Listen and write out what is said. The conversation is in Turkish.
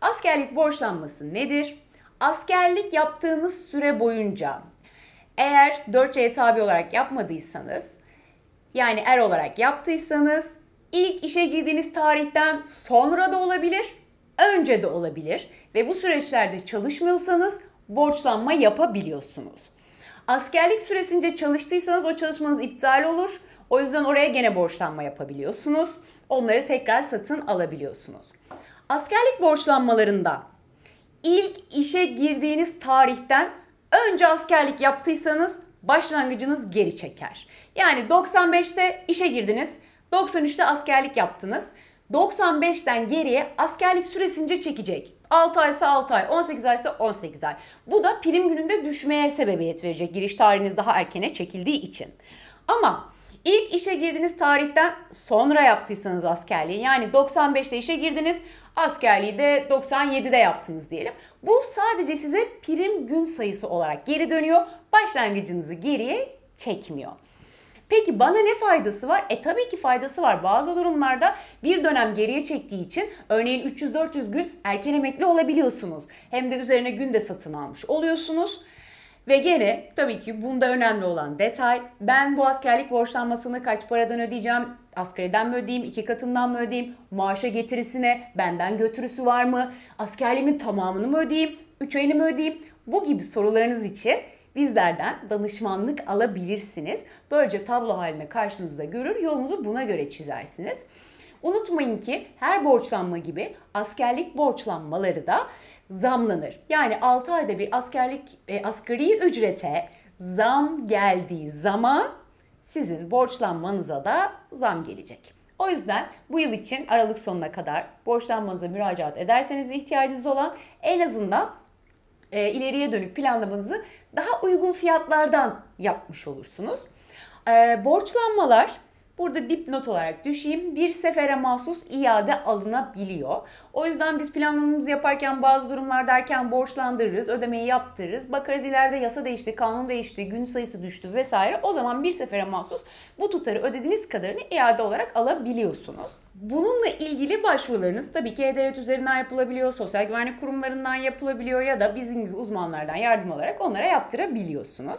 Askerlik borçlanması nedir? Askerlik yaptığınız süre boyunca eğer 4C'ye tabi olarak yapmadıysanız yani er olarak yaptıysanız ilk işe girdiğiniz tarihten sonra da olabilir, önce de olabilir ve bu süreçlerde çalışmıyorsanız borçlanma yapabiliyorsunuz. Askerlik süresince çalıştıysanız o çalışmanız iptal olur. O yüzden oraya gene borçlanma yapabiliyorsunuz. Onları tekrar satın alabiliyorsunuz. Askerlik borçlanmalarında ilk işe girdiğiniz tarihten önce askerlik yaptıysanız başlangıcınız geri çeker. Yani 95'te işe girdiniz, 93'te askerlik yaptınız. 95'ten geriye askerlik süresince çekecek. 6 ise 6 ay, 18 ay ise 18 ay. Bu da prim gününde düşmeye sebebiyet verecek giriş tarihiniz daha erkene çekildiği için. Ama İlk işe girdiğiniz tarihten sonra yaptıysanız askerliği yani 95'te işe girdiniz askerliği de 97'de yaptınız diyelim. Bu sadece size prim gün sayısı olarak geri dönüyor. Başlangıcınızı geriye çekmiyor. Peki bana ne faydası var? E tabii ki faydası var. Bazı durumlarda bir dönem geriye çektiği için örneğin 300-400 gün erken emekli olabiliyorsunuz. Hem de üzerine gün de satın almış oluyorsunuz. Ve gene tabii ki bunda önemli olan detay ben bu askerlik borçlanmasını kaç paradan ödeyeceğim? Askeriden mi ödeyeyim? iki katından mı ödeyeyim? Maaşa getirisine benden götürüsü var mı? Askerliğimin tamamını mı ödeyeyim? Üç ayını mı ödeyeyim? Bu gibi sorularınız için bizlerden danışmanlık alabilirsiniz. Böylece tablo halinde karşınızda görür, yolunuzu buna göre çizersiniz. Unutmayın ki her borçlanma gibi askerlik borçlanmaları da zamlanır. Yani 6 ayda bir askerlik e, asgari ücrete zam geldiği zaman sizin borçlanmanıza da zam gelecek. O yüzden bu yıl için Aralık sonuna kadar borçlanmanıza müracaat ederseniz ihtiyacınız olan en azından e, ileriye dönük planlamanızı daha uygun fiyatlardan yapmış olursunuz. E, borçlanmalar Burada dipnot olarak düşeyim. Bir sefere mahsus iade alınabiliyor. O yüzden biz planlamamızı yaparken bazı durumlarda derken borçlandırırız, ödemeyi yaptırırız. Bakarız ileride yasa değişti, kanun değişti, gün sayısı düştü vesaire. O zaman bir sefere mahsus bu tutarı ödediğiniz kadarını iade olarak alabiliyorsunuz. Bununla ilgili başvurularınız tabii ki E-Devlet üzerinden yapılabiliyor, sosyal güvenlik kurumlarından yapılabiliyor ya da bizim gibi uzmanlardan yardım olarak onlara yaptırabiliyorsunuz.